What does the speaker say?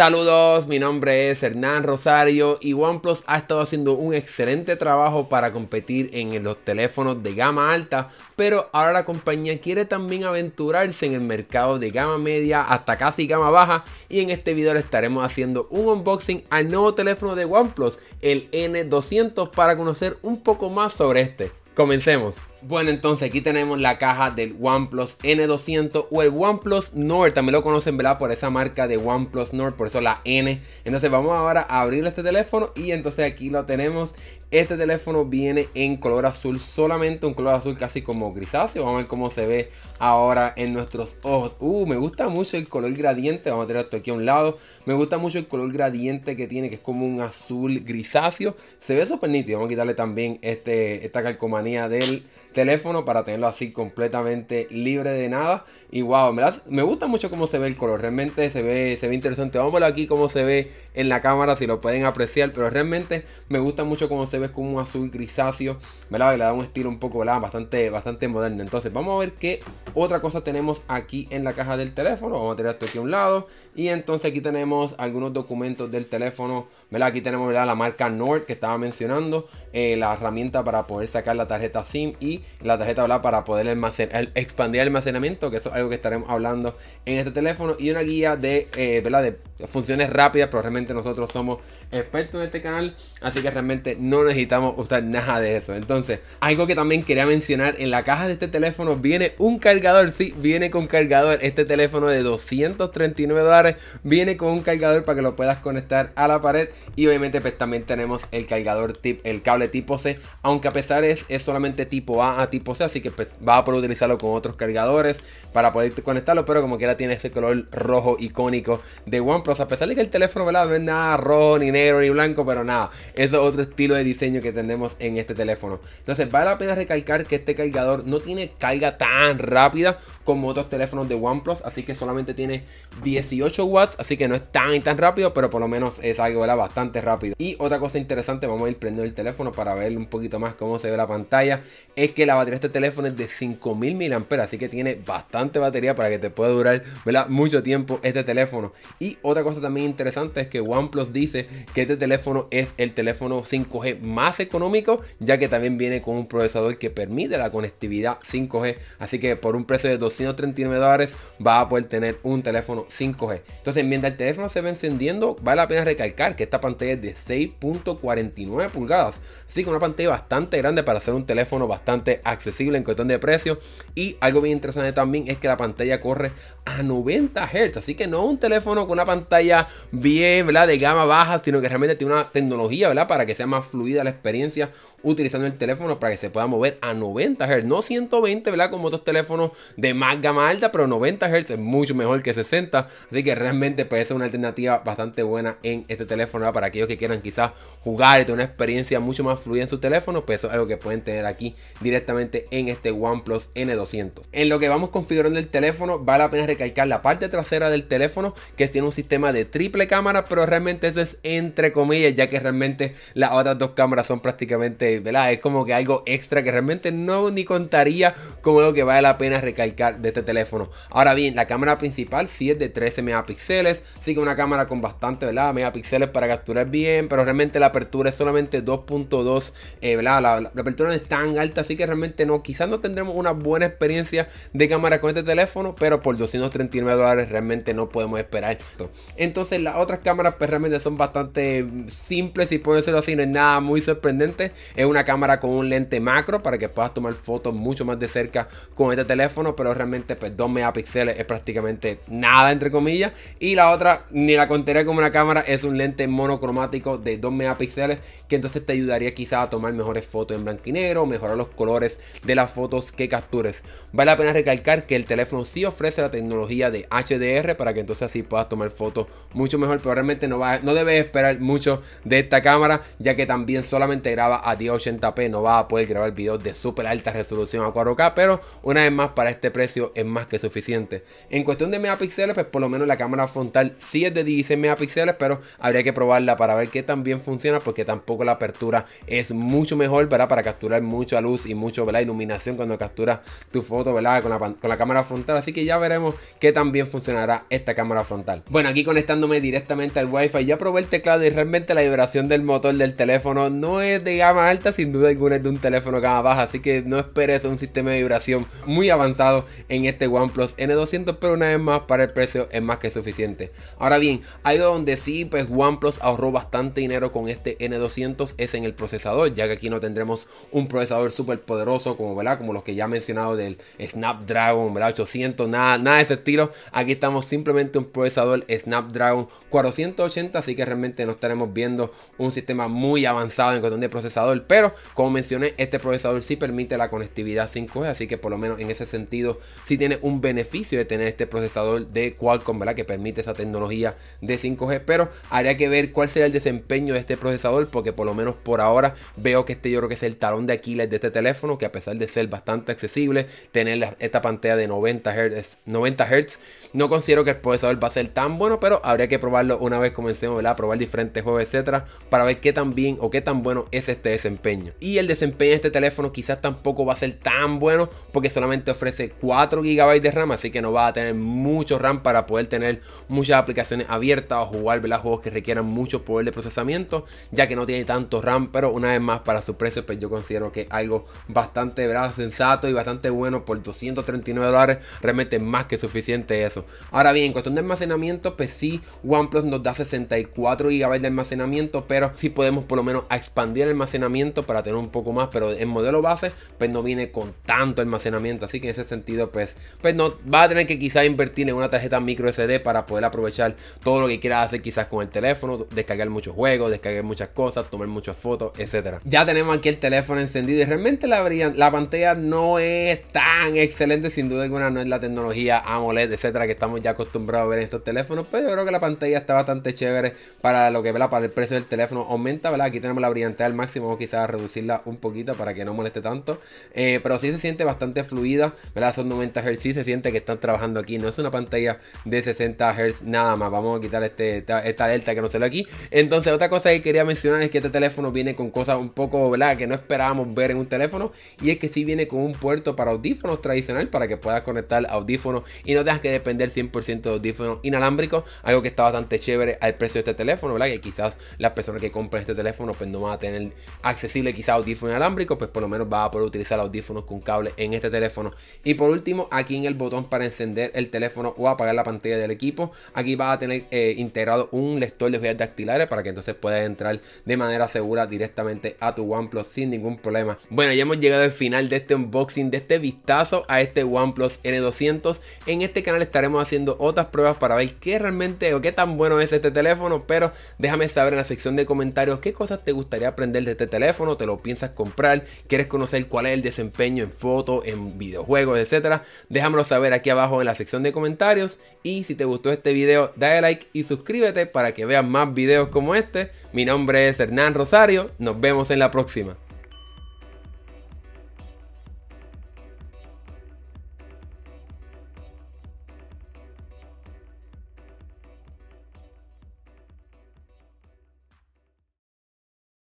Saludos, mi nombre es Hernán Rosario y OnePlus ha estado haciendo un excelente trabajo para competir en los teléfonos de gama alta, pero ahora la compañía quiere también aventurarse en el mercado de gama media hasta casi gama baja y en este video le estaremos haciendo un unboxing al nuevo teléfono de OnePlus, el N200, para conocer un poco más sobre este. Comencemos. Bueno, entonces aquí tenemos la caja del OnePlus N200 o el OnePlus Nord. También lo conocen, ¿verdad? Por esa marca de OnePlus Nord, por eso la N. Entonces vamos ahora a abrir este teléfono y entonces aquí lo tenemos. Este teléfono viene en color azul, solamente un color azul casi como grisáceo. Vamos a ver cómo se ve ahora en nuestros ojos. Uh, me gusta mucho el color gradiente. Vamos a tener esto aquí a un lado. Me gusta mucho el color gradiente que tiene, que es como un azul grisáceo. Se ve súper nítido. Vamos a quitarle también este, esta calcomanía del teléfono para tenerlo así completamente libre de nada. Y wow, me, me gusta mucho cómo se ve el color. Realmente se ve, se ve interesante. Vamos a ver aquí cómo se ve en la cámara si lo pueden apreciar, pero realmente me gusta mucho cómo se ve como un azul grisáceo, ¿verdad? la le da un estilo un poco, ¿verdad? Bastante, bastante moderno. Entonces vamos a ver qué otra cosa tenemos aquí en la caja del teléfono. Vamos a tirar esto aquí a un lado y entonces aquí tenemos algunos documentos del teléfono, ¿verdad? Aquí tenemos, ¿verdad? La marca Nord que estaba mencionando, eh, la herramienta para poder sacar la tarjeta SIM y la tarjeta, Para poder el, expandir el almacenamiento, que eso es algo que estaremos hablando en este teléfono y una guía de, eh, ¿verdad? De funciones rápidas, pero realmente nosotros somos experto en este canal, así que realmente no necesitamos usar nada de eso. Entonces, algo que también quería mencionar, en la caja de este teléfono viene un cargador, sí, viene con cargador. Este teléfono de 239 dólares viene con un cargador para que lo puedas conectar a la pared y obviamente pues también tenemos el cargador tip, el cable tipo C, aunque a pesar es, solamente tipo A a tipo C, así que pues, vas a poder utilizarlo con otros cargadores para poder conectarlo, pero como quiera tiene ese color rojo icónico de OnePlus, a pesar de que el teléfono no es nada rojo ni negro blanco, pero nada, eso es otro estilo de diseño que tenemos en este teléfono. Entonces vale la pena recalcar que este cargador no tiene carga tan rápida como otros teléfonos de OnePlus, así que solamente tiene 18 watts, así que no es tan y tan rápido, pero por lo menos es algo ¿verdad? bastante rápido. Y otra cosa interesante, vamos a ir prendiendo el teléfono para ver un poquito más cómo se ve la pantalla, es que la batería de este teléfono es de 5000 mAh, así que tiene bastante batería para que te pueda durar mucho tiempo este teléfono. Y otra cosa también interesante es que OnePlus dice que este teléfono es el teléfono 5G más económico, ya que también viene con un procesador que permite la conectividad 5G. Así que por un precio de 239 dólares va a poder tener un teléfono 5G. Entonces, mientras el teléfono se va encendiendo, vale la pena recalcar que esta pantalla es de 6.49 pulgadas. Así que una pantalla bastante grande para hacer un teléfono bastante accesible en cuestión de precio. Y algo bien interesante también es que la pantalla corre a 90 Hz. Así que no un teléfono con una pantalla bien, De gama baja, sino que realmente tiene una tecnología, ¿verdad? Para que sea más fluida la experiencia utilizando el teléfono para que se pueda mover a 90 Hz, no 120, ¿verdad? Como otros teléfonos de más gama alta, pero 90 Hz es mucho mejor que 60, así que realmente puede ser una alternativa bastante buena en este teléfono ¿verdad? para aquellos que quieran quizás jugar y tener una experiencia mucho más fluida en su teléfono, pues eso es algo que pueden tener aquí directamente en este OnePlus N200. En lo que vamos configurando el teléfono, vale la pena recalcar la parte trasera del teléfono que tiene un sistema de triple cámara, pero realmente eso es en entre comillas, ya que realmente las otras dos cámaras son prácticamente, ¿verdad? Es como que algo extra que realmente no ni contaría como algo que vale la pena recalcar de este teléfono. Ahora bien, la cámara principal sí es de 13 megapíxeles, sí que una cámara con bastante, ¿verdad? Megapíxeles para capturar bien, pero realmente la apertura es solamente 2.2, eh, ¿verdad? La, la, apertura no es tan alta, así que realmente no, quizás no tendremos una buena experiencia de cámara con este teléfono, pero por 239 dólares realmente no podemos esperar esto. Entonces las otras cámaras pues realmente son bastante simple, si puedo decirlo así, no es nada muy sorprendente. Es una cámara con un lente macro para que puedas tomar fotos mucho más de cerca con este teléfono, pero realmente pues 2 megapíxeles es prácticamente nada, entre comillas. Y la otra, ni la contaré como una cámara, es un lente monocromático de 2 megapíxeles que entonces te ayudaría quizá a tomar mejores fotos en blanco y negro, mejorar los colores de las fotos que captures. Vale la pena recalcar que el teléfono sí ofrece la tecnología de HDR para que entonces así puedas tomar fotos mucho mejor, pero realmente no, va, no debes esperar mucho de esta cámara, ya que también solamente graba a 1080p, no va a poder grabar videos de súper alta resolución a 4K, pero una vez más para este precio es más que suficiente. En cuestión de megapíxeles, pues por lo menos la cámara frontal sí es de 16 megapíxeles, pero habría que probarla para ver que también funciona, porque tampoco la apertura es mucho mejor, ¿verdad? Para capturar mucha luz y mucho, ¿verdad? Iluminación cuando capturas tu foto, ¿verdad? Con la, con la cámara frontal, así que ya veremos que también funcionará esta cámara frontal. Bueno, aquí conectándome directamente al wifi ya probé el teclado y realmente la vibración del motor del teléfono no es de gama alta, sin duda alguna es de un teléfono gama baja, así que no esperes un sistema de vibración muy avanzado en este OnePlus N200, pero una vez más para el precio es más que suficiente. Ahora bien, algo donde sí, pues OnePlus ahorró bastante dinero con este N200 es en el procesador, ya que aquí no tendremos un procesador súper poderoso como, ¿verdad? como los que ya he mencionado del Snapdragon 800, nada, nada de ese estilo, aquí estamos simplemente un procesador Snapdragon 480, así que realmente no estaremos viendo un sistema muy avanzado en cuestión de procesador, pero como mencioné, este procesador sí permite la conectividad 5G, así que por lo menos en ese sentido sí tiene un beneficio de tener este procesador de Qualcomm, ¿verdad? Que permite esa tecnología de 5G, pero haría que ver cuál será el desempeño de este procesador, porque por lo menos por ahora veo que este yo creo que es el talón de Aquiles de este teléfono, que a pesar de ser bastante accesible, tener esta pantalla de 90 Hz, 90 Hz, no considero que el procesador va a ser tan bueno, pero habría que probarlo una vez comencemos, ¿verdad? A probar frente juegos, etcétera, para ver qué tan bien o qué tan bueno es este desempeño. Y el desempeño de este teléfono quizás tampoco va a ser tan bueno porque solamente ofrece 4 GB de RAM, así que no va a tener mucho RAM para poder tener muchas aplicaciones abiertas o jugar ¿verdad? juegos que requieran mucho poder de procesamiento, ya que no tiene tanto RAM, pero una vez más para su precio, pues yo considero que algo bastante ¿verdad? sensato y bastante bueno por 239 dólares, realmente más que suficiente eso. Ahora bien, en cuestión de almacenamiento, pues sí, OnePlus nos da 64 GB ver de almacenamiento, pero si podemos por lo menos expandir el almacenamiento para tener un poco más, pero en modelo base pues no viene con tanto almacenamiento, así que en ese sentido pues, pues no, va a tener que quizás invertir en una tarjeta micro SD para poder aprovechar todo lo que quieras hacer quizás con el teléfono, descargar muchos juegos, descargar muchas cosas, tomar muchas fotos, etcétera. Ya tenemos aquí el teléfono encendido y realmente la, la pantalla no es tan excelente, sin duda alguna no es la tecnología AMOLED, etcétera, que estamos ya acostumbrados a ver en estos teléfonos, pero yo creo que la pantalla está bastante chévere para lo que ¿verdad? para el precio del teléfono aumenta, ¿verdad? Aquí tenemos la brillantez al máximo quizás reducirla un poquito para que no moleste tanto. Eh, pero sí se siente bastante fluida, ¿verdad? Son 90 Hz, sí se siente que están trabajando aquí. No es una pantalla de 60 Hz nada más. Vamos a quitar este, esta, delta que no se ve aquí. Entonces, otra cosa que quería mencionar es que este teléfono viene con cosas un poco, ¿verdad? Que no esperábamos ver en un teléfono. Y es que sí viene con un puerto para audífonos tradicional para que puedas conectar audífonos y no tengas que depender 100% de audífonos inalámbricos. Algo que está bastante chévere al precio de este teléfono, ¿verdad? Que quizás las personas que compren este teléfono pues no van a tener accesible quizás audífonos inalámbricos, pues por lo menos va a poder utilizar audífonos con cable en este teléfono. Y por último, aquí en el botón para encender el teléfono o apagar la pantalla del equipo, aquí va a tener eh, integrado un lector de huellas dactilares para que entonces puedas entrar de manera segura directamente a tu OnePlus sin ningún problema. Bueno, ya hemos llegado al final de este unboxing, de este vistazo a este OnePlus N200. En este canal estaremos haciendo otras pruebas para ver qué realmente o qué tan bueno es este teléfono, pero Déjame saber en la sección de comentarios qué cosas te gustaría aprender de este teléfono, te lo piensas comprar, quieres conocer cuál es el desempeño en fotos, en videojuegos, etcétera. Déjamelo saber aquí abajo en la sección de comentarios y si te gustó este video, dale like y suscríbete para que veas más videos como este. Mi nombre es Hernán Rosario, nos vemos en la próxima.